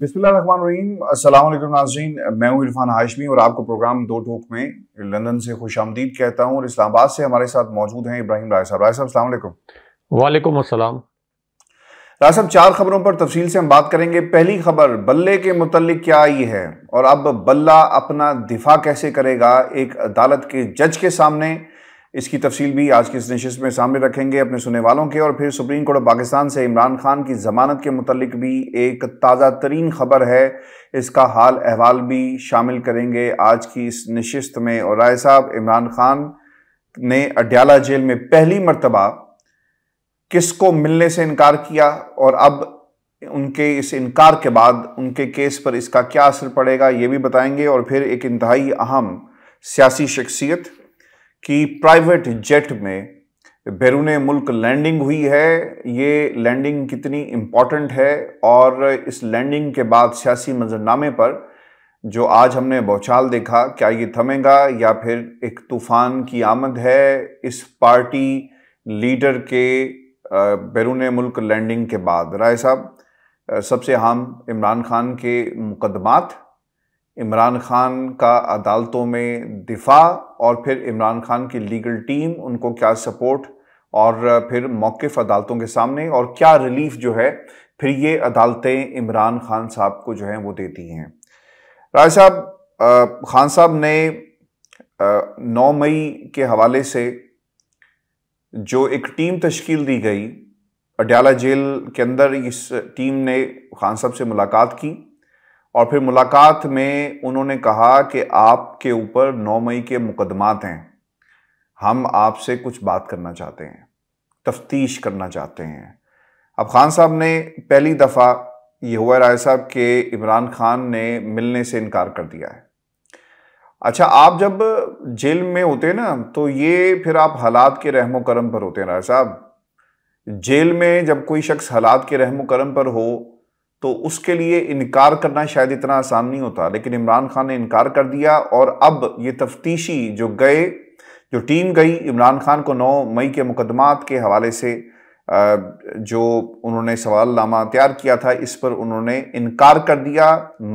बिस्मिल्लाम नाजीन मैं हूँ इरफान हाशमी और आपको प्रोग्राम दो टोक में लंदन से खुश आमदीद कहता हूँ और इस्लामाबाद से हमारे साथ मौजूद हैं इब्राहिम राय साहब राय साहब असल वालेकुम असलम राय साहब चार खबरों पर तफसील से हम बात करेंगे पहली खबर बल्ले के मतलब क्या आई है और अब बल्ला अपना दिफा कैसे करेगा एक अदालत के जज के सामने इसकी तफसील भी आज की इस नशस्त में सामने रखेंगे अपने सुनने वालों के और फिर सुप्रीम कोर्ट ऑफ पाकिस्तान से इमरान खान की जमानत के मतलब भी एक ताज़ा तरीन खबर है इसका हाल अहवाल भी शामिल करेंगे आज की इस नशस्त में और राय साहब इमरान खान ने अड्याला जेल में पहली मरतबा किसको मिलने से इनकार किया और अब उनके इस इनकार के बाद उनके केस पर इसका क्या असर पड़ेगा ये भी बताएंगे और फिर एक इंतहाई अहम सियासी शख्सियत कि प्राइवेट जेट में बैरून मुल्क लैंडिंग हुई है ये लैंडिंग कितनी इम्पॉर्टेंट है और इस लैंडिंग के बाद सियासी मंजरनामे पर जो आज हमने बौछाल देखा क्या ये थमेगा या फिर एक तूफान की आमद है इस पार्टी लीडर के बैरून मुल्क लैंडिंग के बाद राय साहब सबसे हम इमरान खान के मुकदमात इमरान खान का अदालतों में दिफा और फिर इमरान खान की लीगल टीम उनको क्या सपोर्ट और फिर मौक़ अदालतों के सामने और क्या रिलीफ जो है फिर ये अदालतें इमरान खान साहब को जो है वो देती हैं राय साहब खान साहब ने नौ मई के हवाले से जो एक टीम तश्कील दी गई अड्याला जेल के अंदर इस टीम ने खान साहब से मुलाकात की और फिर मुलाकात में उन्होंने कहा कि आपके ऊपर 9 मई के मुकदमात हैं हम आपसे कुछ बात करना चाहते हैं तफ्तीश करना चाहते हैं अब खान साहब ने पहली दफ़ा यह हुआ राय साहब के इमरान खान ने मिलने से इनकार कर दिया है अच्छा आप जब जेल में होते ना तो ये फिर आप हालात के रहमो करम पर होते हैं राय साहब जेल में जब कोई शख्स हालात के रहमो करम पर हो तो उसके लिए इनकार करना शायद इतना आसान नहीं होता लेकिन इमरान खान ने इनकार कर दिया और अब ये तफ्तीशी जो गए जो टीम गई इमरान खान को 9 मई के मुकदमात के हवाले से जो उन्होंने सवाल नामा तैयार किया था इस पर उन्होंने इनकार कर दिया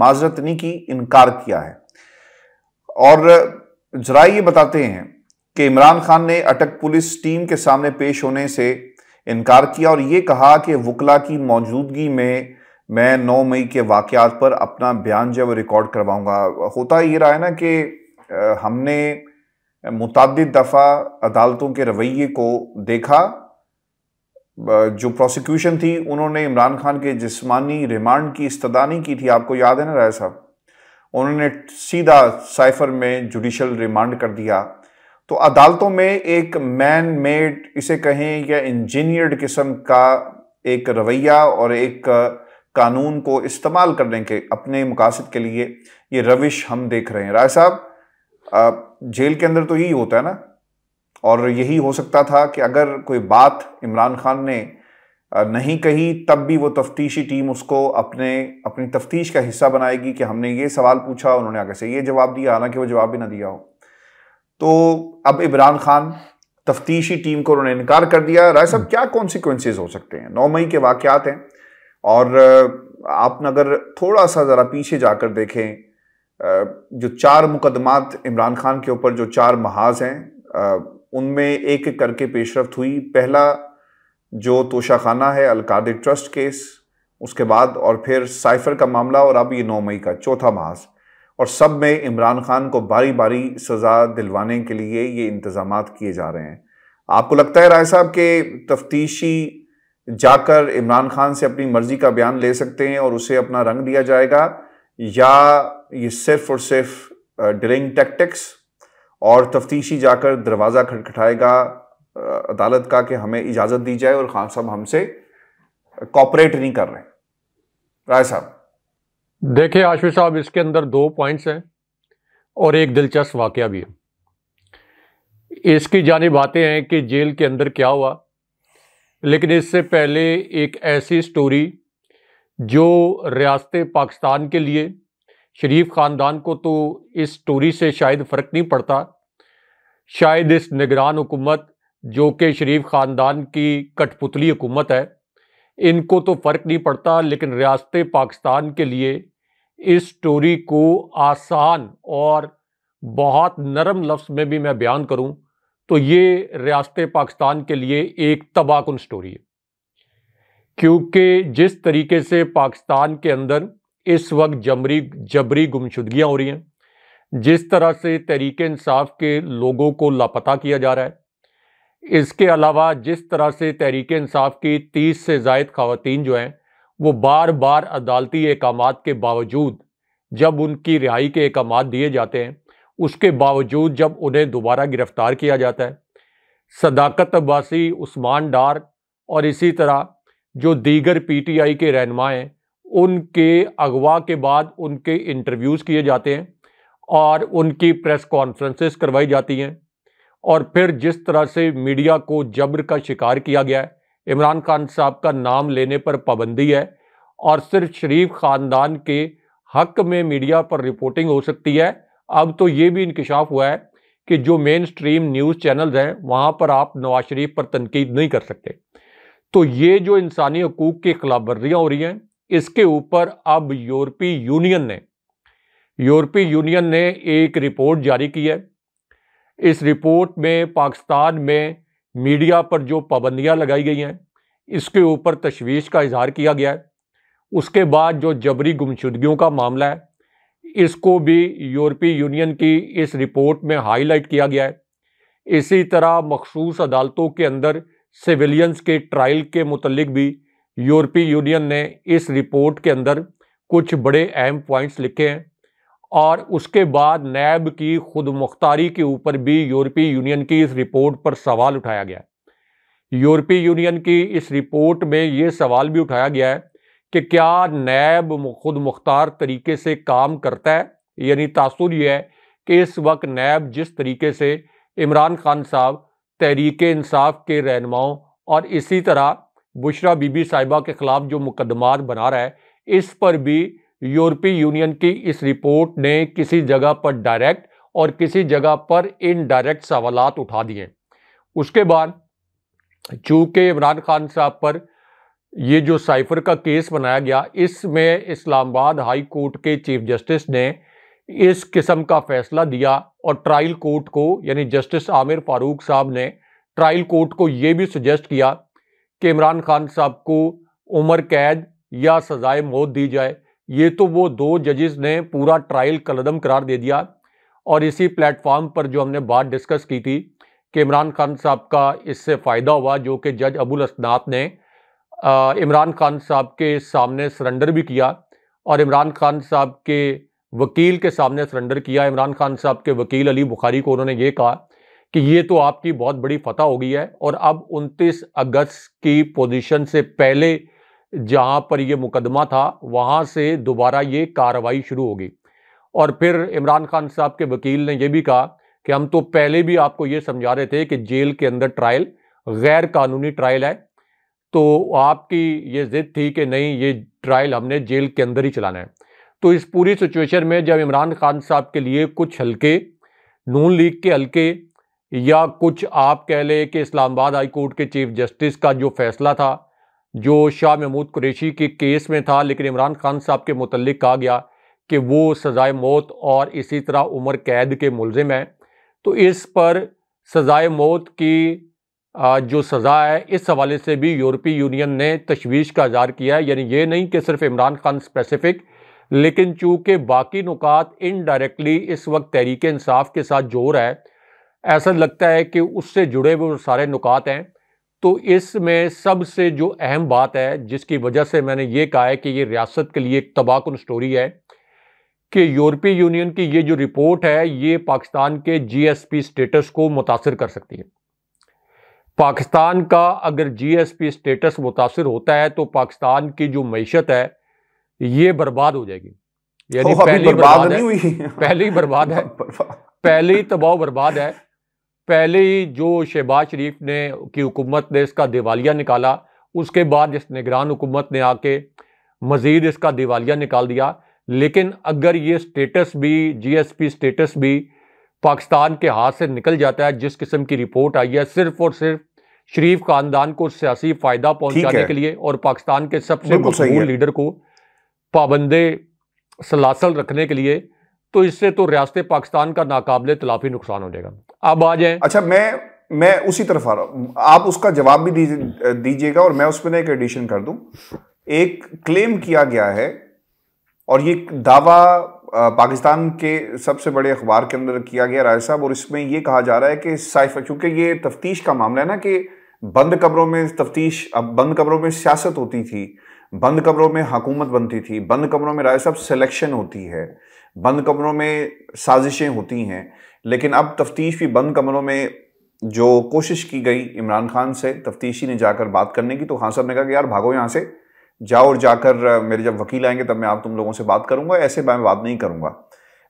माजरत नहीं की इनकार किया है और जरा ये बताते हैं कि इमरान खान ने अटक पुलिस टीम के सामने पेश होने से इनकार किया और ये कहा कि वकला की मौजूदगी में मैं 9 मई के वाक़ात पर अपना बयान जो है रिकॉर्ड करवाऊँगा होता ये रहा है ना कि हमने मुतद दफ़ा अदालतों के रवैये को देखा जो प्रोसिक्यूशन थी उन्होंने इमरान खान के जिसमानी रिमांड की इस्तदा नहीं की थी आपको याद है ना राय साहब उन्होंने सीधा साइफर में जुडिशल रिमांड कर दिया तो अदालतों में एक मैन मेड इसे कहें या इंजीनियर्ड किस्म का एक रवैया और एक कानून को इस्तेमाल करने के अपने मकासद के लिए ये रविश हम देख रहे हैं राय साहब जेल के अंदर तो यही होता है ना और यही हो सकता था कि अगर कोई बात इमरान खान ने नहीं कही तब भी वो तफ्तीशी टीम उसको अपने अपनी तफ्तीश का हिस्सा बनाएगी कि हमने ये सवाल पूछा उन्होंने आगे से ये जवाब दिया हालांकि वो जवाब भी ना दिया हो तो अब इमरान खान तफ्तीशी टीम को उन्होंने इनकार कर दिया राय साहब हम्म। क्या कॉन्सिक्वेंसेज हो सकते हैं नौ मई के वाक़ हैं और आप अगर थोड़ा सा ज़रा पीछे जाकर देखें जो चार मुकदमात इमरान खान के ऊपर जो चार महाज हैं उनमें एक एक करके पेशरफ हुई पहला जो तोशाखाना है अलकाद ट्रस्ट केस उसके बाद और फिर साइफर का मामला और अब ये नौ मई का चौथा महाज और सब में इमरान खान को बारी बारी सज़ा दिलवाने के लिए ये इंतज़ाम किए जा रहे हैं आपको लगता है राय साहब के तफ्तीशी जाकर इमरान खान से अपनी मर्जी का बयान ले सकते हैं और उसे अपना रंग दिया जाएगा या ये सिर्फ और सिर्फ डरिंग टैक्टिक्स और तफ्तीशी जाकर दरवाज़ा खटखटाएगा अदालत का कि हमें इजाज़त दी जाए और खान साहब हमसे कॉपरेट नहीं कर रहे राय साहब देखिए आशिफ साहब इसके अंदर दो पॉइंट्स हैं और एक दिलचस्प वाक़ भी है इसकी जानब आते हैं कि जेल के अंदर क्या हुआ लेकिन इससे पहले एक ऐसी स्टोरी जो रियासत पाकिस्तान के लिए शरीफ ख़ानदान को तो इस स्टोरी से शायद फ़र्क नहीं पड़ता शायद इस निगरान हुकूमत जो कि शरीफ ख़ानदान की कठपुतली हुकूमत है इनको तो फ़र्क नहीं पड़ता लेकिन रियासत पाकिस्तान के लिए इस स्टोरी को आसान और बहुत नरम लफ्ज़ में भी मैं बयान करूं तो ये रियासत पाकिस्तान के लिए एक तबाहकुन स्टोरी है क्योंकि जिस तरीके से पाकिस्तान के अंदर इस वक्त जमरी जबरी गुमशुदगियाँ हो रही हैं जिस तरह से तहरीक इंसाफ के लोगों को लापता किया जा रहा है इसके अलावा जिस तरह से तहरीक इंसाफ की तीस से जायद खातन जो हैं वो बार बार अदालती अहकाम के बावजूद जब उनकी रिहाई के अहकाम दिए जाते हैं उसके बावजूद जब उन्हें दोबारा गिरफ्तार किया जाता है सदाकत अब्बासी उस्मान डार और इसी तरह जो दीगर पीटीआई के रहनमा हैं उनके अगवा के बाद उनके इंटरव्यूज़ किए जाते हैं और उनकी प्रेस कॉन्फ्रेंसेस करवाई जाती हैं और फिर जिस तरह से मीडिया को जब्र का शिकार किया गया है इमरान खान साहब का नाम लेने पर पाबंदी है और सिर्फ शरीफ ख़ानदान के हक में मीडिया पर रिपोर्टिंग हो सकती है अब तो ये भी इंकशाफ हुआ है कि जो मेन स्ट्रीम न्यूज़ चैनल हैं वहाँ पर आप नवाज शरीफ पर तनकीद नहीं कर सकते तो ये जो इंसानी हकूक़ की खिलाफ वर्जियाँ हो रही हैं इसके ऊपर अब यूरोपीय यूनियन ने यूरोपीय यूनियन ने एक रिपोर्ट जारी की है इस रिपोर्ट में पाकिस्तान में मीडिया पर जो पाबंदियाँ लगाई गई हैं इसके ऊपर तशवीश का इजहार किया गया है उसके बाद जो जबरी गुमशुदगियों का मामला है इसको भी यूरोपीय यूनियन की इस रिपोर्ट में हाईलाइट किया गया है इसी तरह मखसूस अदालतों के अंदर सिविलियंस के ट्रायल के मुतलिक भी यूरोपीय यूनियन ने इस रिपोर्ट के अंदर कुछ बड़े अहम पॉइंट्स लिखे हैं और उसके बाद नैब की खुद मुख्तारी के ऊपर भी यूरोपीय यूनियन की इस रिपोर्ट पर सवाल उठाया गया है यूरोपीय यूनियन की इस रिपोर्ट में ये सवाल भी उठाया गया है कि क्या नैब खुद मुख्तार तरीके से काम करता है यानी तासुर यह है कि इस वक्त नैब जिस तरीके से इमरान खान साहब तहरीक इंसाफ के रहनुमाओं और इसी तरह बुशरा बीबी साहिबा के ख़िलाफ़ जो मुकदमा बना रहा है इस पर भी यूरोपीय यूनियन की इस रिपोर्ट ने किसी जगह पर डायरेक्ट और किसी जगह पर इनडायरेक्ट सवाल उठा दिए उसके बाद चूँकि इमरान खान साहब पर ये जो साइफर का केस बनाया गया इसमें इस्लामाबाद हाई कोर्ट के चीफ जस्टिस ने इस किस्म का फैसला दिया और ट्रायल कोर्ट को यानी जस्टिस आमिर फारूक साहब ने ट्रायल कोर्ट को ये भी सजेस्ट किया कि इमरान खान साहब को उम्र कैद या सजाए मौत दी जाए ये तो वो दो जजेस ने पूरा ट्रायल कलदम करार दे दिया और इसी प्लेटफॉर्म पर जो हमने बात डिस्कस की थी कि इमरान खान साहब का इससे फ़ायदा हुआ जो कि जज अबुल असनाथ ने इमरान खान साहब के सामने सरेंडर भी किया और इमरान खान साहब के वकील के सामने सरेंडर किया इमरान खान साहब के वकील अली बुखारी को उन्होंने ये कहा कि ये तो आपकी बहुत बड़ी फतह हो गई है और अब 29 अगस्त की पोजीशन से पहले जहां पर यह मुकदमा था वहां से दोबारा ये कार्रवाई शुरू होगी और फिर इमरान खान साहब के वकील ने यह भी कहा कि हम तो पहले भी आपको ये समझा रहे थे कि जेल के अंदर ट्रायल गैर कानूनी ट्रायल है तो आपकी ये जिद थी कि नहीं ये ट्रायल हमने जेल के अंदर ही चलाना है तो इस पूरी सिचुएशन में जब इमरान खान साहब के लिए कुछ हल्के नून लीग के हल्के या कुछ आप कह लें कि इस्लामाबाद हाई कोर्ट के चीफ जस्टिस का जो फैसला था जो शाह महमूद कुरेशी के केस में था लेकिन इमरान खान साहब के मतलब कहा गया कि वो सज़ाए मौत और इसी तरह उम्र कैद के मुलजिम हैं तो इस पर सज़ाए मौत की जो सज़ा है इस हवाले से भी यूरोपीय यूनियन ने तशवीश का इजहार किया है यानी ये नहीं कि सिर्फ इमरान खान स्पेसिफिक लेकिन चूँकि बाकी नुकात इनडायरेक्टली इस वक्त तहरीक इंसाफ के साथ जोर है ऐसा लगता है कि उससे जुड़े हुए सारे नुकात हैं तो इसमें सबसे जो अहम बात है जिसकी वजह से मैंने ये कहा है कि ये रियासत के लिए एक तबाहकुन स्टोरी है कि यूरोपीय यूनियन की ये जो रिपोर्ट है ये पाकिस्तान के जीएसपी स्टेटस को मुतासर कर सकती है पाकिस्तान का अगर जीएसपी स्टेटस मुतासर होता है तो पाकिस्तान की जो मीशत है ये बर्बाद हो जाएगी यानी पहली बर्बाद, बर्बाद नहीं हुई पहली बर्बाद है पहली तबाह बर्बाद है ही जो शहबाज शरीफ ने की हुकूमत ने इसका दिवालिया निकाला उसके बाद इस निगरान हुकूमत ने आके मज़ीद इसका दिवालिया निकाल दिया लेकिन अगर ये स्टेटस भी जीएसपी स्टेटस भी पाकिस्तान के हाथ से निकल जाता है जिस किस्म की रिपोर्ट आई है सिर्फ और सिर्फ शरीफ खानदान को सियासी फायदा पहुंचाने के लिए और पाकिस्तान के सबसे मशहूर लीडर को पाबंदे सलासल रखने के लिए तो इससे तो रियासत पाकिस्तान का नाकाबले तलाफी नुकसान हो जाएगा अब आ जाए अच्छा मैं मैं उसी तरफ आ रहा हूँ आप उसका जवाब भी दीजिएगा और मैं उसमें एक एडिशन कर दूं एक क्लेम किया गया है और ये दावा पाकिस्तान के सबसे बड़े अखबार के अंदर किया गया राय साहब और इसमें ये कहा जा रहा है कि साइफ चूँकि ये तफ्तीश का मामला है ना कि बंद कबरों में तफ्तीश अब बंद कमरों में सियासत होती थी बंद कमरों में हकूमत बनती थी बंद कमरों में राय साहब सिलेक्शन होती है बंद कमरों में साजिशें होती हैं लेकिन अब तफ्तीश भी बंद कमरों में जो कोशिश की गई इमरान खान से तफ्तीशी ने जाकर बात करने की तो खान हाँ साहब ने कहा कि यार भागो यहाँ से जाओ और जाकर मेरे जब वकील आएंगे तब मैं आप तुम लोगों से बात करूंगा ऐसे मैं बात नहीं करूंगा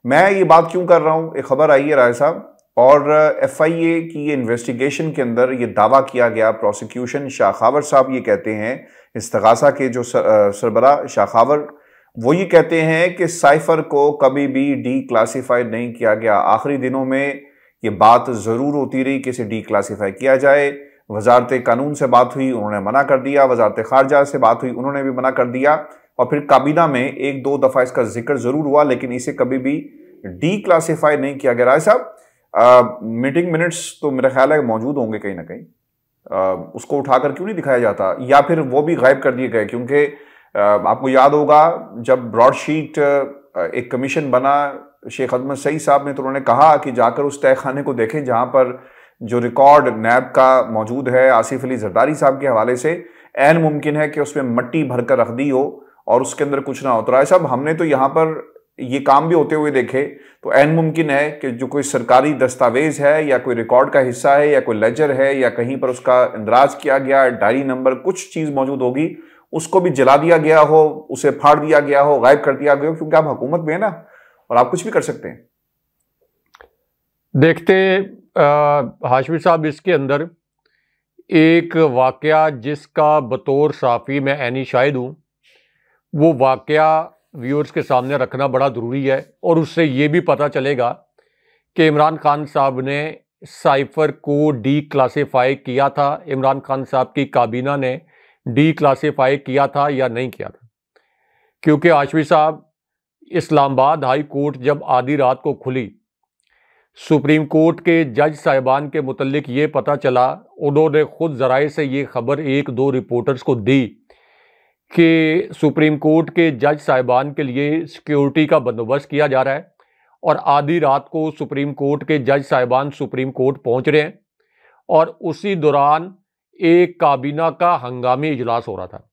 मैं ये बात क्यों कर रहा हूं एक खबर आई है राय साहब और एफ आई ए की इन्वेस्टिगेशन के अंदर ये दावा किया गया प्रोसिक्यूशन शाखावर साहब ये कहते हैं इस्तगासा के जो सर, सरबरा शाखावर वो ये कहते हैं कि साइफर को कभी भी डी क्लासीफाई नहीं किया गया आखिरी दिनों में ये बात ज़रूर होती रही कि इसे डी क्लासीफाई किया जाए वजारत कानून से बात हुई उन्होंने मना कर दिया वजारत खारजा से बात हुई उन्होंने भी मना कर दिया और फिर काबीना में एक दो दफ़ा इसका जिक्र ज़रूर हुआ लेकिन इसे कभी भी डी क्लासीफाई नहीं किया गया राय साहब मीटिंग मिनट्स तो मेरा ख्याल है मौजूद होंगे कहीं ना कहीं उसको उठाकर क्यों नहीं दिखाया जाता या फिर वो भी गायब कर दिए गए क्योंकि आपको याद होगा जब ब्रॉडशीट एक कमीशन बना शेख अदमत सही साहब ने तो उन्होंने कहा कि जाकर उस तय खाने को देखें जहाँ पर जो रिकॉर्ड नैब का मौजूद है आसिफ अली जरदारी साहब के हवाले से एन मुमकिन है कि उसमें मट्टी भर कर रख दी हो और उसके अंदर कुछ ना हो तो राय साहब हमने तो यहाँ पर ये काम भी होते हुए देखे तो एन मुमकिन है कि जो कोई सरकारी दस्तावेज है या कोई रिकॉर्ड का हिस्सा है या कोई लेजर है या कहीं पर उसका इंदराज किया गया डायरी नंबर कुछ चीज़ मौजूद होगी उसको भी जला दिया गया हो उसे फाड़ दिया गया हो गायब कर दिया गया हो क्योंकि आप हुकूमत में है ना और आप कुछ भी कर सकते हैं देखते हाशमी साहब इसके अंदर एक वाक़ जिसका बतौर साफ़ी मैं ऐनी शायद हूँ वो वाक़ व्यूअर्स के सामने रखना बड़ा ज़रूरी है और उससे ये भी पता चलेगा कि इमरान खान साहब ने साइफर को डी क्लासीफाई किया था इमरान खान साहब की काबीना ने डी क्लासीफाई किया था या नहीं किया था क्योंकि आशवी साहब इस्लामाबाद हाई कोर्ट जब आधी रात को खुली सुप्रीम कोर्ट के जज साहिबान के मुतलक ये पता चला उन्होंने ख़ुद ज़राए से ये खबर एक दो रिपोर्टर्स को दी कि सुप्रीम कोर्ट के जज साहिबान के लिए सिक्योरिटी का बंदोबस्त किया जा रहा है और आधी रात को सुप्रीम कोर्ट के जज साहिबान सुप्रीम कोर्ट पहुंच रहे हैं और उसी दौरान एक काबीना का हंगामी इजलास हो रहा था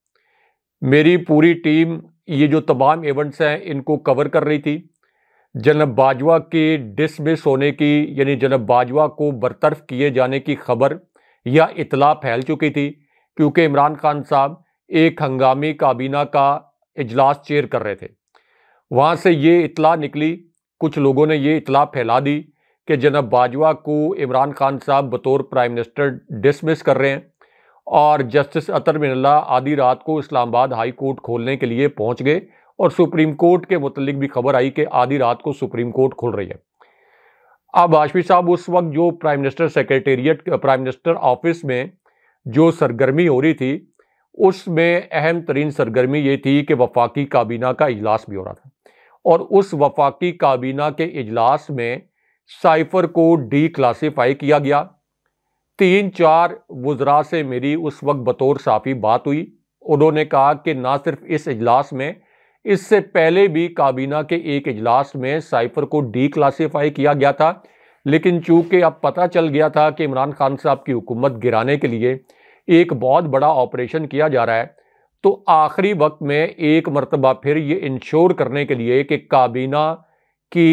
मेरी पूरी टीम ये जो तमाम इवेंट्स हैं इनको कवर कर रही थी जनब बाजवा के डिसमिस होने की यानी जनब बाजवा को बरतरफ किए जाने की खबर या इतला फैल चुकी थी क्योंकि इमरान खान साहब एक हंगामी काबीना का इजलास चेयर कर रहे थे वहाँ से ये इतला निकली कुछ लोगों ने ये इतला फैला दी कि जनब बाजवा को इमरान खान साहब बतौर प्राइम मिनिस्टर डिसमिस कर रहे हैं और जस्टिस अतर मिनल्ला आधी रात को इस्लामाबाद हाई कोर्ट खोलने के लिए पहुंच गए और सुप्रीम कोर्ट के मुतलिक भी खबर आई कि आधी रात को सुप्रीम कोर्ट खुल रही है अब वाजपेयी साहब उस वक्त जो prime minister secretariat prime minister office में जो सरगर्मी हो रही थी उसमें अहम तरीन सरगर्मी ये थी कि वफाकी काबीना का इजलास भी हो रहा था और उस वफाकी काबीना के इजलास में साइफर को डी क्लासीफाई किया गया तीन चार वज्रा से मेरी उस वक्त बतौर साफ़ी बात हुई उन्होंने कहा कि ना सिर्फ इस इजलास में इससे पहले भी काबीना के एक इजलास में साइफर को डी क्लासीफाई किया गया था लेकिन चूंकि अब पता चल गया था कि इमरान खान साहब की हुकूमत गिराने के लिए एक बहुत बड़ा ऑपरेशन किया जा रहा है तो आखिरी वक्त में एक मरतबा फिर ये इंश्योर करने के लिए कि काबीना की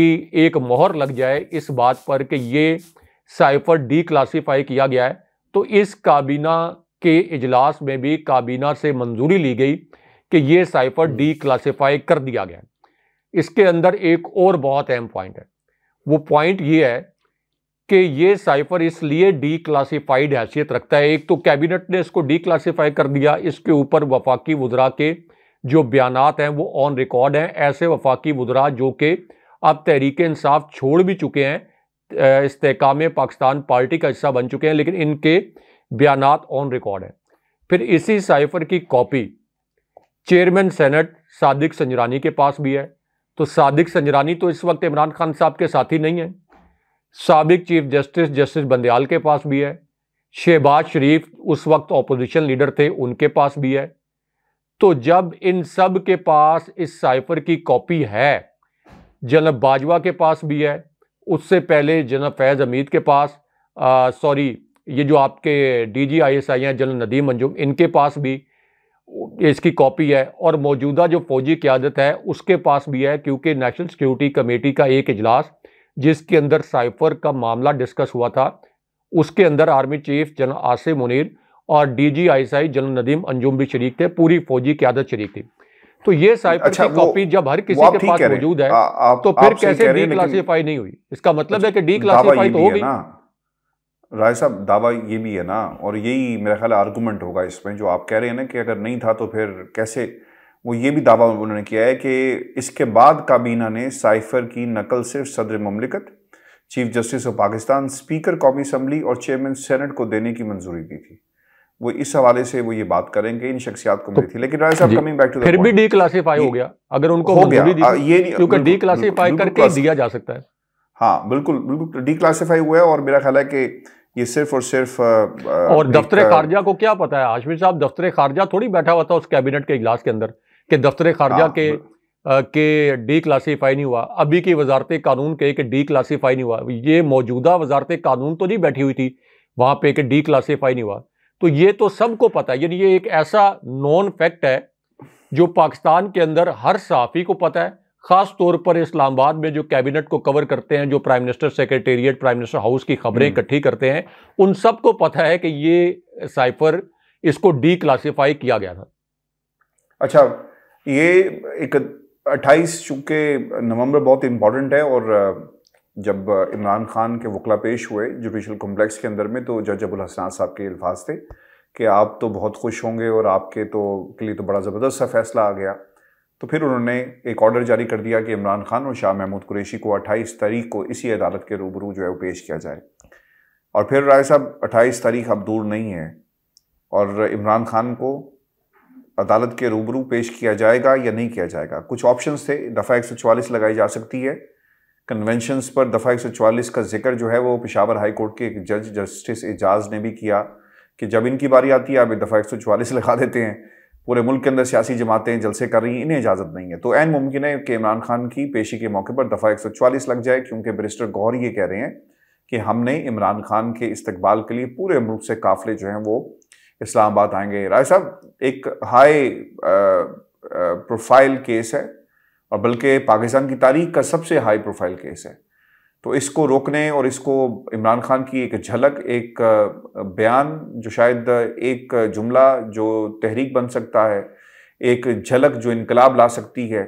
एक मोहर लग जाए इस बात पर कि ये साइफर डी क्लासीफाई किया गया है तो इस काबीना के इजलास में भी काबीना से मंजूरी ली गई कि ये साइफर डी क्लासीफाई कर दिया गया है इसके अंदर एक और बहुत अहम पॉइंट है वो पॉइंट ये है कि ये साइफर इसलिए डी क्लासीफाइड हैसियत रखता है एक तो कैबिनेट ने इसको डी क्लासीफाई कर दिया इसके ऊपर वफाकी वजरा के जो बयान हैं वो ऑन रिकॉर्ड हैं ऐसे वफाकी वजरा जो कि अब तहरीक इंसाफ छोड़ भी चुके हैं इसकाम पाकिस्तान पार्टी का हिस्सा बन चुके हैं लेकिन इनके बयान ऑन रिकॉर्ड हैं फिर इसी साइफर की copy chairman senate Sadiq Sanjrani के पास भी है तो सादिक संजरानी तो इस वक्त इमरान खान साहब के साथ ही नहीं है सबक चीफ जस्टिस जस्टिस बंदयाल के पास भी है शहबाज शरीफ उस वक्त ऑपोजिशन लीडर थे उनके पास भी है तो जब इन सब के पास इस साइफर की कॉपी है जनब बाजवा के पास भी है उससे पहले जनब फैज़ हमीद के पास सॉरी ये जो आपके D G I S I हैं जनरल नदीम मंजूम इनके पास भी इसकी कॉपी है और मौजूदा जो फौजी क्यादत है उसके पास भी है क्योंकि नेशनल सिक्योरिटी कमेटी का एक इजलास जिसके अंदर साइफर का मामला डिस्कस हुआ था उसके अंदर army chief general Asif Munir और DG I general Nadeem Anjum भी शरीक थे पूरी फौजी क्यादत शरीक थी तो ये साइफर अच्छा, की कॉपी जब हर किसी के पास मौजूद है आ, आप, तो फिर कैसे डी क्लासीफाई नहीं हुई इसका मतलब है कि डी क्लासीफाई तो होगी राय साहब दावा ये भी है ना और यही मेरा ख्याल आर्गूमेंट होगा इसमें जो आप कह रहे हैं ना कि अगर नहीं था तो फिर कैसे वो ये भी दावा उन्होंने किया है कि इसके बाद काबीना ने साइफर की नकल सिर्फ सदर ममलिकत chief justice of Pakistan speaker कौमी असम्बली और चेयरमैन सेनेट को देने की मंजूरी दी थी वो इस हवाले से वो ये बात करेंगे इन शख्सियात को तो मिली थी लेकिन राय साहब कमिंग बैक टू फिर भी क्लासीफाई हो गया अगर उनको हो गया ये क्योंकि क्लासीफाई करके दिया जा सकता है हाँ बिल्कुल बिल्कुल डिक्लासीफाई हुआ है और मेरा ख्याल है कि ये सिर्फ और सिर्फ और दफ्तर खारजा को क्या पता है आशमी साहब दफ्तर खारजा थोड़ी बैठा हुआ था उस कैबिनेट के इजलास के अंदर कि दफ्तर खारजा हाँ, के के डी क्लासीफाई नहीं हुआ अभी की वजारत कानून के कि डी क्लासीफाई नहीं हुआ ये मौजूदा वजारत कानून तो नहीं बैठी हुई थी वहाँ पे कि डी क्लासीफाई नहीं हुआ तो ये तो सबको पता है यानी ये एक ऐसा नॉन फैक्ट है जो पाकिस्तान के अंदर हर सहाफ़ी को पता है खास तौर पर इस्लामाबाद में जो कैबिनेट को कवर करते हैं जो prime minister secretariat prime minister house की खबरें हम्म। इकट्ठी करते हैं उन सबको पता है कि ये साइफर इसको डी क्लासीफाई किया गया था अच्छा ये एक अट्ठाईस चूँकि नवंबर बहुत इम्पॉर्टेंट है और जब इमरान खान के वकला पेश हुए जुडिशल कॉम्प्लेक्स के अंदर में तो जज अबुल हसनात साहब के अल्फाज थे कि आप तो बहुत खुश होंगे और आपके तो के लिए तो बड़ा ज़बरदस्त सा फैसला आ गया तो फिर उन्होंने एक ऑर्डर जारी कर दिया कि इमरान खान और शाह महमूद कुरैशी को 28 तारीख को इसी अदालत के रूबरू जो है वो पेश किया जाए और फिर राय साहब 28 तारीख अब दूर नहीं है और इमरान खान को अदालत के रूबरू पेश किया जाएगा या नहीं किया जाएगा कुछ ऑप्शन थे दफ़ा एक लगाई जा सकती है कन्वेंशनस पर दफ़ा एक का जिक्र जो है वो पिशावर हाई कोर्ट के एक जज जस्टिस एजाज ने भी किया कि जब इनकी बारी आती है आप दफ़ा एक लगा देते हैं पूरे मुल्क के अंदर सियासी जमातें जलसे कर रही हैं इन्हें इजाज़त नहीं है तो एन मुमकिन है कि इमरान खान की पेशी के मौके पर दफ़ा 144 लग जाए क्योंकि बरिस्टर गौर ये कह रहे हैं कि हमने इमरान खान के इस्तबाल के लिए पूरे मुल्क से काफ़िले जो हैं वो इस्लामाबाद आएंगे राय साहब एक हाई प्रोफाइल केस है और बल्कि पाकिस्तान की तारीख का सबसे हाई प्रोफाइल केस है तो इसको रोकने और इसको इमरान खान की एक झलक एक बयान जो शायद एक जुमला जो तहरीक बन सकता है एक झलक जो इनकलाब ला सकती है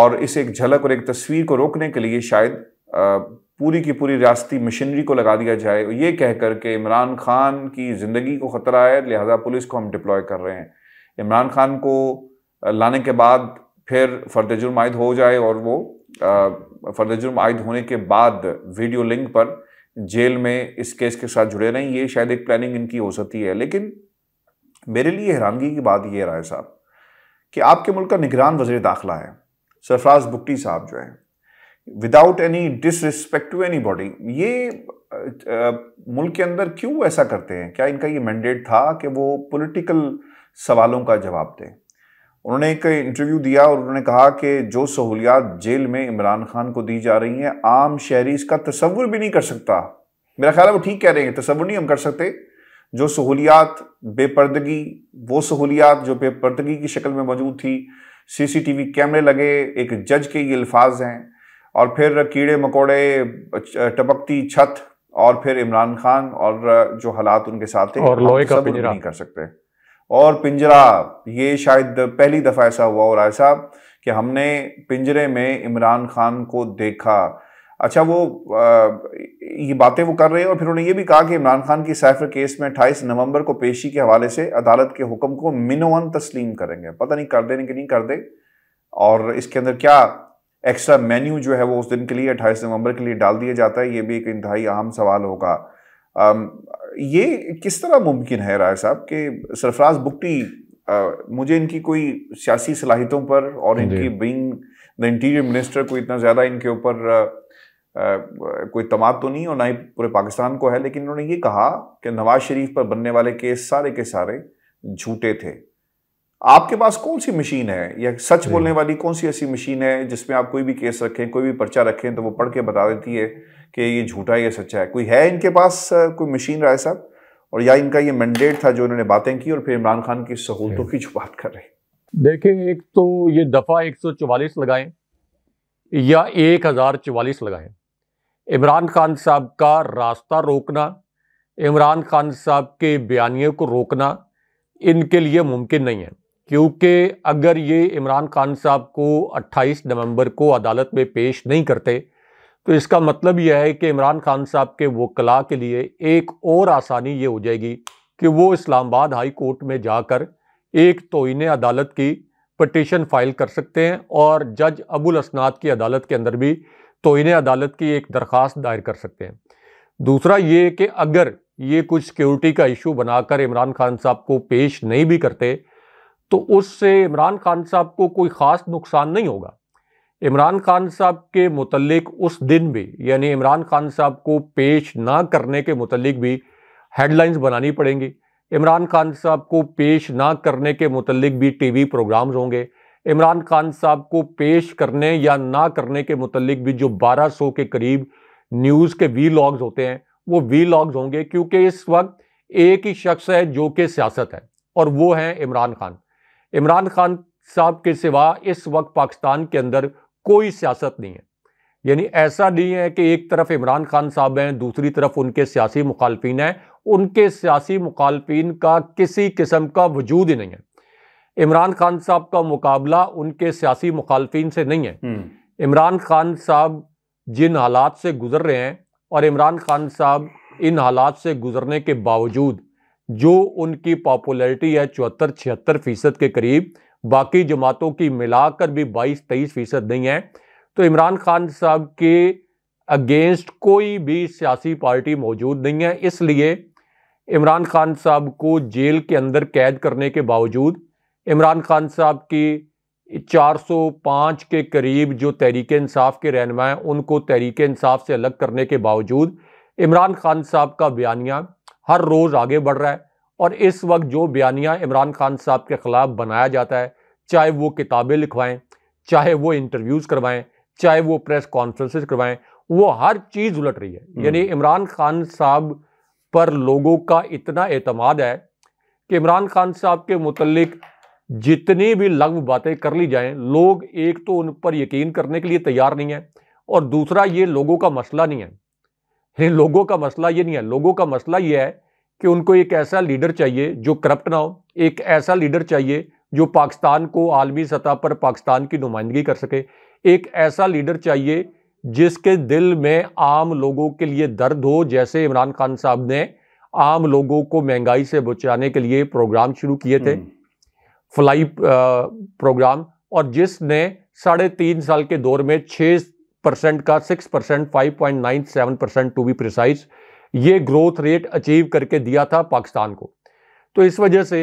और इस एक झलक और एक तस्वीर को रोकने के लिए शायद पूरी की पूरी रियाती मशीनरी को लगा दिया जाए ये कह कर के इमरान खान की ज़िंदगी को ख़तरा है लिहाजा पुलिस को हम डिप्लॉय कर रहे हैं इमरान खान को लाने के बाद फिर फर्द जुर्माद हो जाए और वो फर्द जुर्म आयद होने के बाद वीडियो लिंक पर जेल में इस केस के साथ जुड़े रहें ये शायद एक प्लानिंग इनकी हो सकती है लेकिन मेरे लिए हैरानगी की बात यह राय साहब कि आपके मुल्क का निगरान वजीर दाखिला है सरफराज बुक्टी साहब जो है without any disrespect to anybody ये मुल्क के अंदर क्यों ऐसा करते हैं क्या इनका ये मैंडेट था कि वो पॉलिटिकल सवालों का जवाब दें उन्होंने एक इंटरव्यू दिया और उन्होंने कहा कि जो सहूलियात जेल में इमरान खान को दी जा रही हैं आम शहरी इसका तस्वुर भी नहीं कर सकता मेरा ख्याल है वो ठीक कह रहे हैं तस्वुर नहीं हम कर सकते जो सहूलियात बेपर्दगी वो सहूलियात जो बेपर्दगी की शक्ल में मौजूद थी सीसीटीवी कैमरे लगे एक जज के ये अल्फाज हैं और फिर कीड़े मकोड़े टपकती छत और फिर इमरान खान और जो हालात उनके साथ थे और लोहे का पिंजरा नहीं कर सकते और पिंजरा ये शायद पहली दफ़ा ऐसा हुआ और ऐसा कि हमने पिंजरे में इमरान खान को देखा अच्छा वो आ, ये बातें वो कर रहे हैं और फिर उन्होंने ये भी कहा कि इमरान खान की सैफर केस में 28 नवंबर को पेशी के हवाले से अदालत के हुक्म को मिनोअन तस्लीम करेंगे पता नहीं कर देने कि नहीं कर दे और इसके अंदर क्या एक्स्ट्रा मेन्यू जो है वो उस दिन के लिए अट्ठाईस नवंबर के लिए डाल दिया जाता है ये भी एक इंतहाई अहम सवाल होगा ये किस तरह मुमकिन है राय साहब कि सरफराज बुकटी मुझे इनकी कोई सियासी सलाहितों पर और इनकी बिंग द इंटीरियर मिनिस्टर को इतना ज़्यादा इनके ऊपर कोई तमाद तो नहीं और ना ही पूरे पाकिस्तान को है लेकिन उन्होंने ये कहा कि नवाज शरीफ पर बनने वाले केस सारे के सारे झूठे थे आपके पास कौन सी मशीन है या सच बोलने वाली कौन सी ऐसी मशीन है जिसमें आप कोई भी केस रखें कोई भी पर्चा रखें तो वो पढ़ के बता देती है कि ये झूठा है या सच्चा है कोई है इनके पास कोई मशीन राय साहब और या इनका ये मैंडेट था जो इन्होंने बातें की और फिर इमरान खान की सहूलतों की जो बात कर रहे देखिए एक तो ये दफ़ा एक सौ चवालीस लगाएं या एक हज़ार चवालीस लगाएं इमरान खान साहब का रास्ता रोकना इमरान खान साहब के बयानियों को रोकना इनके लिए मुमकिन नहीं है क्योंकि अगर ये इमरान खान साहब को 28 नवंबर को अदालत में पेश नहीं करते तो इसका मतलब यह है कि इमरान खान साहब के वकला के लिए एक और आसानी ये हो जाएगी कि वो इस्लामाबाद हाई कोर्ट में जाकर एक तोइन अदालत की पटिशन फाइल कर सकते हैं और जज अबुल असनाद की अदालत के अंदर भी तोइन अदालत की एक दरख्वास्त दायर कर सकते हैं दूसरा ये कि अगर ये कुछ सिक्योरिटी का इशू बनाकर इमरान खान साहब को पेश नहीं भी करते तो उससे इमरान खान साहब को कोई ख़ास नुकसान नहीं होगा इमरान खान साहब के मुतलक उस दिन भी यानी इमरान खान साहब को पेश ना करने के मुतलक भी हेडलाइंस बनानी पड़ेंगी इमरान खान साहब को पेश ना करने के मुतलक भी टीवी प्रोग्राम्स होंगे इमरान खान साहब को पेश करने या ना करने के मुतलक भी जो 1200 के करीब न्यूज़ के वी लॉग्स होते हैं वो वी लॉग्स होंगे क्योंकि इस वक्त एक ही शख्स है जो कि सियासत है और वो हैं इमरान खान इमरान खान साहब के सिवा इस वक्त पाकिस्तान के अंदर कोई सियासत नहीं है यानी ऐसा नहीं है कि एक तरफ इमरान खान साहब हैं दूसरी तरफ उनके सियासी मुखालफिन हैं उनके सियासी मुखालफिन का किसी किस्म का वजूद ही नहीं है इमरान खान साहब का मुकाबला उनके सियासी मुखालफी से नहीं है हम्म। इमरान खान साहब जिन हालात से गुजर रहे हैं और इमरान खान साहब इन हालात से गुजरने के बावजूद जो उनकी पॉपुलरिटी है चौहत्तर छिहत्तर फ़ीसद के करीब बाकी जमातों की मिलाकर भी बाईस तेईस फीसद नहीं है तो इमरान खान साहब के अगेंस्ट कोई भी सियासी पार्टी मौजूद नहीं है इसलिए इमरान खान साहब को जेल के अंदर कैद करने के बावजूद इमरान खान साहब की 405 के करीब जो तहरीक इंसाफ के रहनमा हैं उनको तहरीक इंसाफ से अलग करने के बावजूद इमरान खान साहब का बयानिया हर रोज़ आगे बढ़ रहा है और इस वक्त जो बयानिया इमरान खान साहब के ख़िलाफ़ बनाया जाता है चाहे वो किताबें लिखवाएं चाहे वो इंटरव्यूज़ करवाएं चाहे वो प्रेस कॉन्फ्रेंसेस करवाएं वो हर चीज़ उलट रही है हम्म। यानी इमरान खान साहब पर लोगों का इतना अतमाद है कि इमरान खान साहब के मुतलक जितनी भी लग बातें कर ली जाएं लोग एक तो उन पर यकीन करने के लिए तैयार नहीं है और दूसरा ये लोगों का मसला नहीं है लोगों का मसला ये नहीं है लोगों का मसला ये है कि उनको एक ऐसा लीडर चाहिए जो करप्ट ना हो एक ऐसा लीडर चाहिए जो पाकिस्तान को आलमी सतह पर पाकिस्तान की नुमाइंदगी कर सके एक ऐसा लीडर चाहिए जिसके दिल में आम लोगों के लिए दर्द हो जैसे इमरान खान साहब ने आम लोगों को महंगाई से बचाने के लिए प्रोग्राम शुरू किए थे हम्म। फ्लाई प्रोग्राम और जिसने साढ़े तीन साल के दौर में छः परसेंट का six percent five point nine seven percent to be precise ये ग्रोथ रेट अचीव करके दिया था पाकिस्तान को तो इस वजह से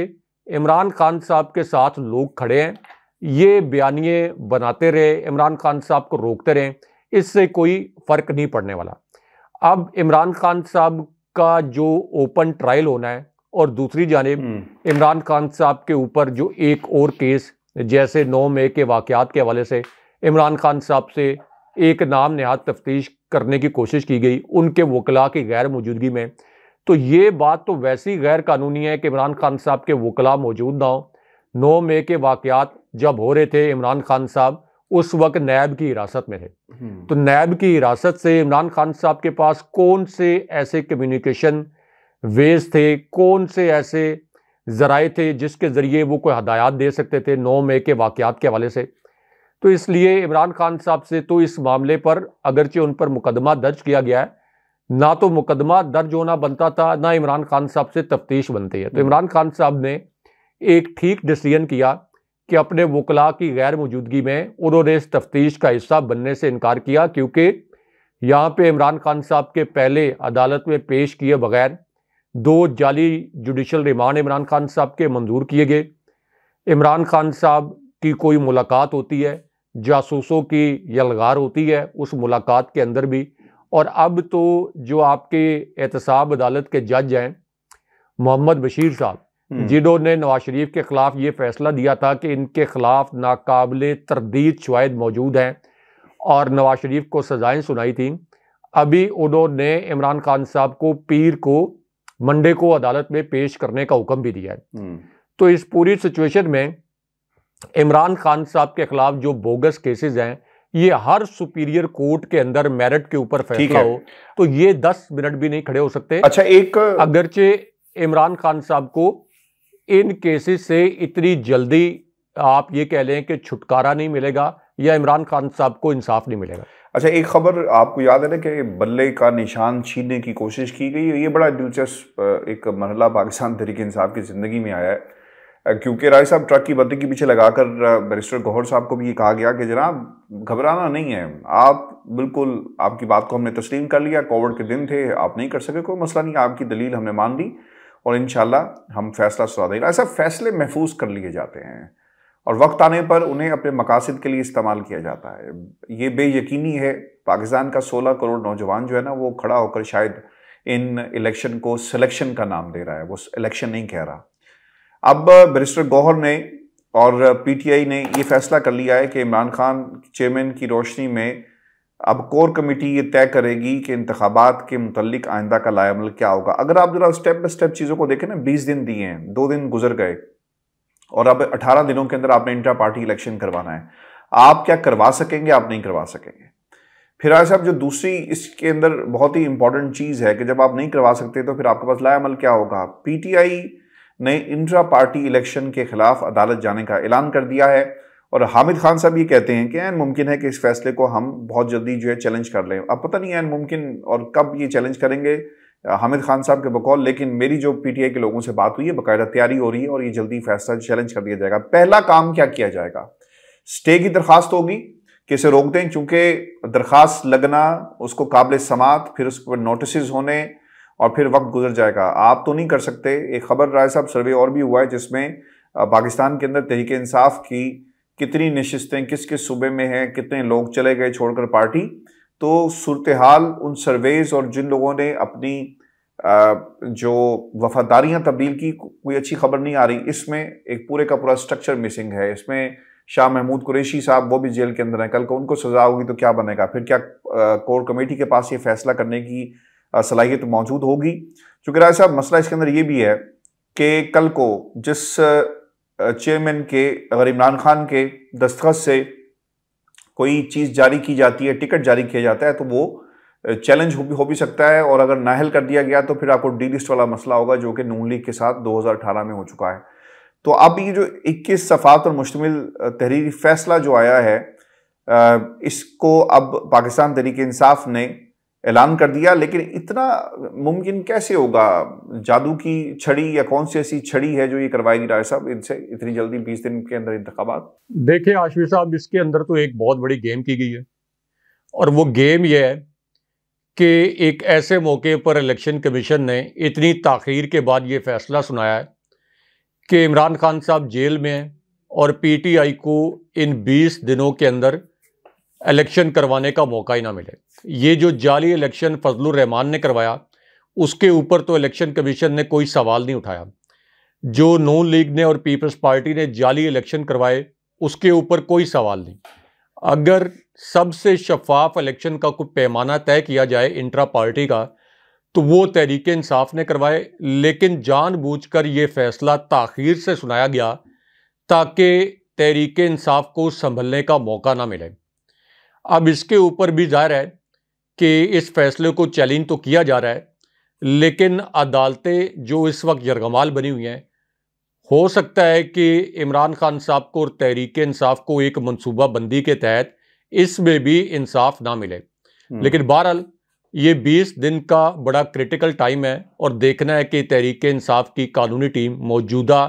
इमरान खान साहब के साथ लोग खड़े हैं ये बयानिए बनाते रहे इमरान खान साहब को रोकते रहे इससे कोई फ़र्क नहीं पड़ने वाला अब इमरान खान साहब का जो ओपन ट्रायल होना है और दूसरी जानब हम्म। इमरान खान साहब के ऊपर जो एक और केस जैसे नौ मई के वाक़ात के हवाले से इमरान खान साहब से एक नाम नहाद तफ्तीश करने की कोशिश की गई उनके वकला की गैर मौजूदगी में तो ये बात तो वैसी गैर कानूनी है कि इमरान खान साहब के वकला मौजूद ना हो नौ मई के वाक़ात जब हो रहे थे इमरान खान साहब उस वक्त नैब की हिरासत में थे हम्म। तो नैब की हिरासत से इमरान खान साहब के पास कौन से ऐसे कम्युनिकेशन वेज थे कौन से ऐसे ज़राए थे जिसके ज़रिए वो कोई हदायत दे सकते थे नौ मई के वाकत के हवाले से तो इसलिए इमरान खान साहब से तो इस मामले पर अगरचे उन पर मुकदमा दर्ज किया गया है ना तो मुकदमा दर्ज होना बनता था ना इमरान खान साहब से तफ्तीश बनती है तो हम्म। इमरान खान साहब ने एक ठीक डिसीजन किया कि अपने वकला की गैर मौजूदगी में उन्होंने इस तफ्तीश का हिस्सा बनने से इनकार किया क्योंकि यहाँ पे इमरान खान साहब के पहले अदालत में पेश किए बगैर दो जाली जुडिशल रिमांड इमरान खान साहब के मंजूर किए गए इमरान खान साहब की कोई मुलाकात होती है जासूसों की यलगार होती है उस मुलाकात के अंदर भी और अब तो जो आपके एहतसाब अदालत के जज हैं मोहम्मद बशीर साहब हम्म। जिन्होंने नवाज शरीफ के ख़िलाफ़ ये फैसला दिया था कि इनके ख़िलाफ़ नाकबिल तरदीद शवाद मौजूद हैं और नवाज शरीफ को सजाएं सुनाई थी अभी उन्होंने इमरान खान साहब को पीर को मंडे को अदालत में पेश करने का हुक्म भी दिया है हम्म। तो इस पूरी सिचुएशन में इमरान खान साहब के खिलाफ जो बोगस केसेस हैं ये हर सुपीरियर कोर्ट के अंदर मेरिट के ऊपर फैसला हो तो ये दस मिनट भी नहीं खड़े हो सकते अच्छा एक अगरचे इमरान खान साहब को इन केसेस से इतनी जल्दी आप ये कह लें कि छुटकारा नहीं मिलेगा या इमरान खान साहब को इंसाफ नहीं मिलेगा अच्छा एक खबर आपको याद है ना कि बल्ले का निशान छीनने की कोशिश की गई ये बड़ा दिलचस्प एक मरहला पाकिस्तान तरीके इंसाफ की ज़िंदगी में आया है क्योंकि राय साहब ट्रक की बत्ती के पीछे लगाकर बैरिस्टर गौहर साहब को भी ये कहा गया कि जनाब घबराना नहीं है आप बिल्कुल आपकी बात को हमने तस्लीम कर लिया कोविड के दिन थे आप नहीं कर सके कोई मसला नहीं आपकी दलील हमने मान ली और इन हम फैसला सुना देंगे ऐसा फैसले महफूज कर लिए जाते हैं और वक्त आने पर उन्हें अपने मकासद के लिए इस्तेमाल किया जाता है ये बेयकीनी है पाकिस्तान का सोलह करोड़ नौजवान जो है ना वो खड़ा होकर शायद इन इलेक्शन को सिलेक्शन का नाम दे रहा है वो इलेक्शन नहीं कह रहा अब बैरिस्टर गौहर ने और पीटीआई ने ये फैसला कर लिया है कि इमरान खान चेयरमैन की रोशनी में अब कोर कमेटी ये तय करेगी कि इंतबात के मुतल आइंदा का लायामल क्या होगा अगर आप जरा स्टेप बाई स्टेप चीज़ों को देखें ना बीस दिन दिए हैं दो दिन गुजर गए और अब अठारह दिनों के अंदर आपने इंटर पार्टी इलेक्शन करवाना है आप क्या करवा सकेंगे आप नहीं करवा सकेंगे फिर आज साहब जो दूसरी इसके अंदर बहुत ही इंपॉर्टेंट चीज़ है कि जब आप नहीं करवा सकते तो फिर आपके पास लायामल क्या होगा पीटीआई ने इंट्रा पार्टी इलेक्शन के खिलाफ अदालत जाने का ऐलान कर दिया है और हामिद खान साहब ये कहते हैं कि एन मुमकिन है कि इस फैसले को हम बहुत जल्दी जो है चैलेंज कर लें अब पता नहीं एन मुमकिन और कब ये चैलेंज करेंगे हामिद खान साहब के बकौल लेकिन मेरी जो पीटीआई के लोगों से बात हुई है बाकायदा तैयारी हो रही है और ये जल्दी फैसला चैलेंज कर दिया जाएगा पहला काम क्या किया जाएगा स्टे की दरख्वास्त होगी कि इसे रोक दें चूंकि दरख्वास्त लगना उसको काबिल समात फिर उस पर नोटिस होने और फिर वक्त गुजर जाएगा आप तो नहीं कर सकते एक खबर राय साहब सर्वे और भी हुआ है जिसमें पाकिस्तान के अंदर तहरीक इंसाफ की कितनी नशस्तें किस किस सूबे में हैं कितने लोग चले गए छोड़कर पार्टी तो सूरत हाल उन सर्वेज और जिन लोगों ने अपनी जो वफादारियां तब्दील की कोई अच्छी खबर नहीं आ रही इसमें एक पूरे का पूरा स्ट्रक्चर मिसिंग है इसमें शाह महमूद कुरैशी साहब वो भी जेल के अंदर हैं कल को उनको सजा होगी तो क्या बनेगा फिर क्या कोर कमेटी के पास ये फैसला करने की सलाहियत मौजूद होगी चूँकि राय साहब मसला इसके अंदर ये भी है कि कल को जिस चेयरमैन के अगर इमरान खान के दस्तखत से कोई चीज़ जारी की जाती है टिकट जारी किया जाता है तो वो चैलेंज हो भी सकता है और अगर नाहल कर दिया गया तो फिर आपको डी लिस्ट वाला मसला होगा जो कि नून लीग के साथ 2018 में हो चुका है तो अब ये जो 21 सफ़ात और मुश्तमिल तहरीरी फैसला जो आया है इसको अब पाकिस्तान तहरीक इंसाफ ने ऐलान कर दिया लेकिन इतना मुमकिन कैसे होगा जादू की छड़ी या कौन सी ऐसी छड़ी है जो ये करवाई नहीं रहा साहब इनसे इतनी जल्दी बीस दिन के अंदर इंतबात देखिए आशमी साहब इसके अंदर तो एक बहुत बड़ी गेम की गई है और वो गेम यह है कि एक ऐसे मौके पर इलेक्शन कमीशन ने इतनी ताखीर के बाद ये फैसला सुनाया है कि इमरान खान साहब जेल में हैं और पीटीआई को इन 20 दिनों के अंदर इलेक्शन करवाने का मौका ही ना मिले ये जो जाली इलेक्शन फजलुर रहमान ने करवाया उसके ऊपर तो इलेक्शन कमीशन ने कोई सवाल नहीं उठाया जो नून लीग ने और पीपल्स पार्टी ने जाली इलेक्शन करवाए उसके ऊपर कोई सवाल नहीं अगर सबसे शफाफ इलेक्शन का कोई पैमाना तय किया जाए इंट्रा पार्टी का तो वो तहरीक इंसाफ ने करवाए लेकिन कर ये फैसला तखिर से सुनाया गया ताकि तहरीक इंसाफ को संभलने का मौका ना मिले अब इसके ऊपर भी जाहिर है कि इस फैसले को चैलेंज तो किया जा रहा है लेकिन अदालतें जो इस वक्त यरगमाल बनी हुई हैं हो सकता है कि इमरान खान साहब को और तहरीक इंसाफ को एक मनसूबा बंदी के तहत इसमें भी इंसाफ ना मिले हम्म। लेकिन बहरहाल ये 20 दिन का बड़ा क्रिटिकल टाइम है और देखना है कि तहरीक इंसाफ की कानूनी टीम मौजूदा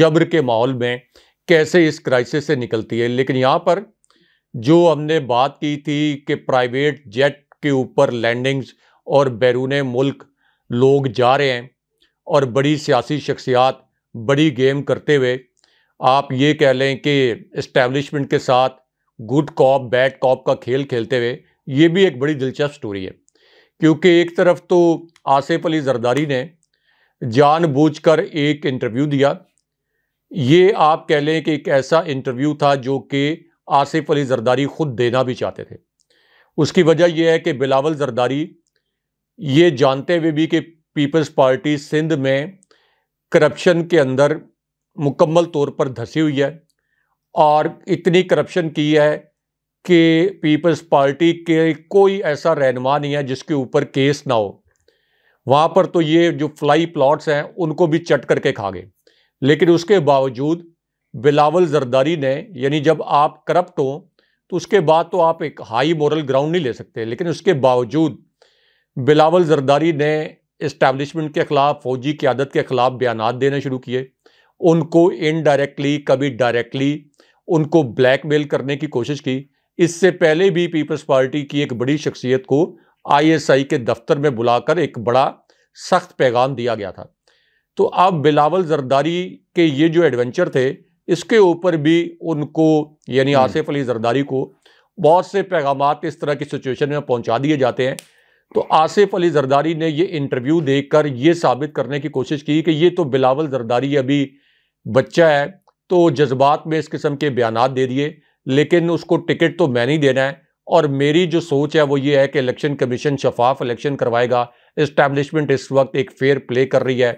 जबर के माहौल में कैसे इस क्राइसिस से निकलती है लेकिन यहाँ पर जो हमने बात की थी कि प्राइवेट जेट के ऊपर लैंडिंग्स और बैरून मुल्क लोग जा रहे हैं और बड़ी सियासी शख्सियात बड़ी गेम करते हुए आप ये कह लें कि इस्टेब्लिशमेंट के साथ गुड कॉप बैड कॉप का खेल खेलते हुए ये भी एक बड़ी दिलचस्प स्टोरी है क्योंकि एक तरफ तो आसिफ अली जरदारी ने जानबूझकर एक इंटरव्यू दिया ये आप कह लें कि एक ऐसा इंटरव्यू था जो कि आसिफ अली जरदारी ख़ुद देना भी चाहते थे उसकी वजह यह है कि बिलावल जरदारी ये जानते हुए भी कि पीपल्स पार्टी सिंध में करप्शन के अंदर मुकम्मल तौर पर धसी हुई है और इतनी करप्शन की है कि पीपल्स पार्टी के कोई ऐसा रहनमा नहीं है जिसके ऊपर केस ना हो वहाँ पर तो ये जो फ्लाई प्लॉट्स हैं उनको भी चट करके खा गए लेकिन उसके बावजूद बिलावल जरदारी ने यानी जब आप करप्ट हों तो उसके बाद तो आप एक हाई मॉरल ग्राउंड नहीं ले सकते लेकिन उसके बावजूद बिलावल जरदारी ने इस्टेब्लिशमेंट के ख़िलाफ़ फ़ौजी की आदत के ख़िलाफ़ बयान देने शुरू किए उनको इनडायरेक्टली कभी डायरेक्टली उनको ब्लैकमेल करने की कोशिश की इससे पहले भी पीपल्स पार्टी की एक बड़ी शख्सियत को आईएसआई के दफ्तर में बुलाकर एक बड़ा सख्त पैगाम दिया गया था तो अब बिलावल जरदारी के ये जो एडवेंचर थे इसके ऊपर भी उनको यानी हम्म। आसिफ अली जरदारी को बहुत से पैगाम इस तरह की सिचुएशन में पहुंचा दिए जाते हैं तो आसिफ अली जरदारी ने ये इंटरव्यू देकर ये साबित करने की कोशिश की कि ये तो बिलावल जरदारी अभी बच्चा है तो जज्बात में इस किस्म के बयान दे दिए लेकिन उसको टिकट तो मैं नहीं देना है और मेरी जो सोच है वो ये है कि इलेक्शन कमीशन शफाफ इलेक्शन करवाएगा इस्टेब्लिशमेंट इस वक्त एक फेयर प्ले कर रही है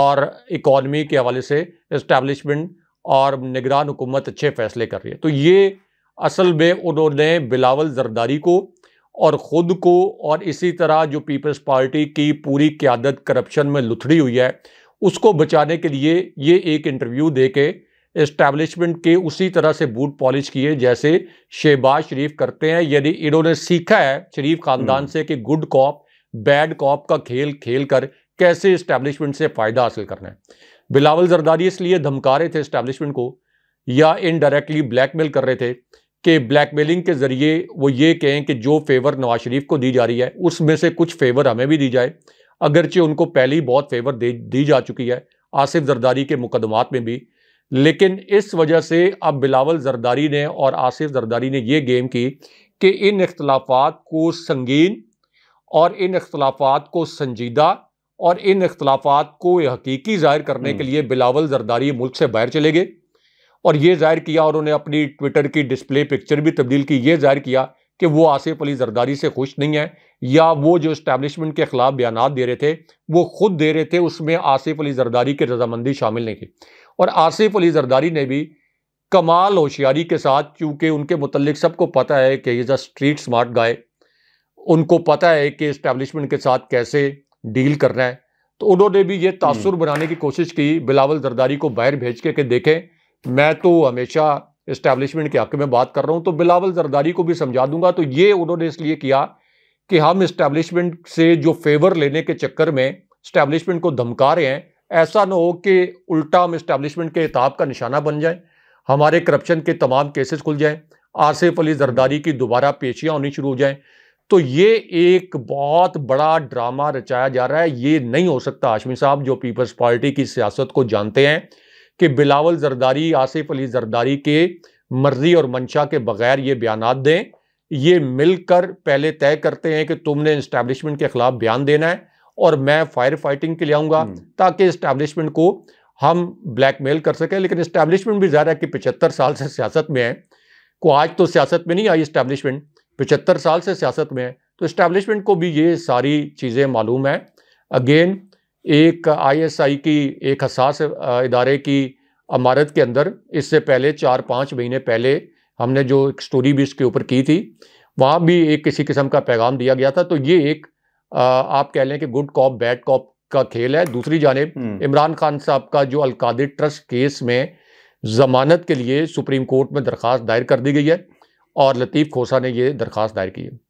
और इकॉनमी के हवाले से इस्टेब्लिशमेंट और निगरान हुकूमत अच्छे फैसले कर रही है तो ये असल में उन्होंने बिलावल जरदारी को और ख़ुद को और इसी तरह जो पीपल्स पार्टी की पूरी क्यादत करप्शन में लुथड़ी हुई है उसको बचाने के लिए ये एक इंटरव्यू दे के इस्टेब्लिशमेंट के उसी तरह से बूट पॉलिश किए जैसे शहबाज शरीफ करते हैं यदि इन्होंने सीखा है शरीफ ख़ानदान हम्म। से कि गुड कॉप बैड कॉप का खेल खेल कर कैसे इस्टेब्लिशमेंट से फ़ायदा हासिल करना है बिलावल जरदारी इसलिए धमका रहे थे इस्टेब्लिशमेंट को या इनडायरेक्टली ब्लैकमेल कर रहे थे कि ब्लैकमेलिंग के ज़रिए वो ये कहें कि जो फेवर नवाज शरीफ को दी जा रही है उसमें से कुछ फेवर हमें भी दी जाए अगरचे उनको पहले ही बहुत फेवर दे दी जा चुकी है आसिफ जरदारी के मुकदमात में भी लेकिन इस वजह से अब बिलावल जरदारी ने और आसिफ जरदारी ने यह गेम की कि इन अख्तलाफात को संगीन और इन अख्तलाफात को संजीदा और इन इख्तलाफात को हकीकी ज़ाहिर करने के हम्म। लिए बिलावल जरदारी मुल्क से बाहर चले गए और ये ज़ाहिर किया और उन्होंने अपनी ट्विटर की डिस्प्ले पिक्चर भी तब्दील की ये ज़ाहिर किया कि वो आसिफ अली जरदारी से खुश नहीं है या वो जो इस्टेबलिशमेंट के ख़िलाफ़ बयान दे रहे थे वो खुद दे रहे थे उसमें आसिफ अली जरदारी की रजामंदी शामिल नहीं थी और आसिफ अली जरदारी ने भी कमाल होशियारी के साथ चूँकि उनके मतलब सबको पता है कि is a street smart guy उनको पता है कि इस्टेबलिशमेंट के साथ कैसे डील करना है तो उन्होंने भी ये तासुर हम्म। बनाने की कोशिश की बिलावल जरदारी को बाहर भेज के कि देखें मैं तो हमेशा इस्टेब्लिशमेंट के हक में बात कर रहा हूँ तो बिलावल जरदारी को भी समझा दूंगा तो ये उन्होंने इसलिए किया कि हम इस्टेब्लिशमेंट से जो फेवर लेने के चक्कर में इस्टेब्लिशमेंट को धमका रहे हैं ऐसा ना हो कि उल्टा हम इस्टेब्लिशमेंट के इताब का निशाना बन जाए हमारे करप्शन के तमाम केसेस खुल जाएँ आसिफ अली जरदारी की दोबारा पेशियाँ होनी शुरू हो जाएँ तो ये एक बहुत बड़ा ड्रामा रचाया जा रहा है ये नहीं हो सकता आशमी साहब जो पीपल्स पार्टी की सियासत को जानते हैं कि बिलावल जरदारी आसिफ अली जरदारी के मर्जी और मंशा के बगैर ये बयान दें ये मिलकर पहले तय करते हैं कि तुमने इस्टेब्लिशमेंट के खिलाफ बयान देना है और मैं फायर फाइटिंग के लिए आऊँगा हम्म। ताकि इस्टेब्लिशमेंट को हम ब्लैकमेल कर सकें लेकिन इस्टेब्लिशमेंट भी ज़्यादा कि पचहत्तर साल से सियासत में है को आज तो सियासत में नहीं आई इस्टेब्लिशमेंट पचहत्तर साल से सियासत में है तो इस्टेब्लिशमेंट को भी ये सारी चीज़ें मालूम है अगेन एक आईएसआई की एक हसास इदारे की अमारत के अंदर इससे पहले चार पाँच महीने पहले हमने जो एक स्टोरी भी इसके ऊपर की थी वहाँ भी एक किसी किस्म का पैगाम दिया गया था तो ये एक आप कह लें कि गुड कॉप बैड कॉप का खेल है दूसरी जानब हम्म। इमरान खान साहब का जो अलकादिर ट्रस्ट केस में जमानत के लिए सुप्रीम कोर्ट में दरख्वास्त दायर कर दी गई है और लतीफ़ खोसा ने ये दरख्वास्त दायर की है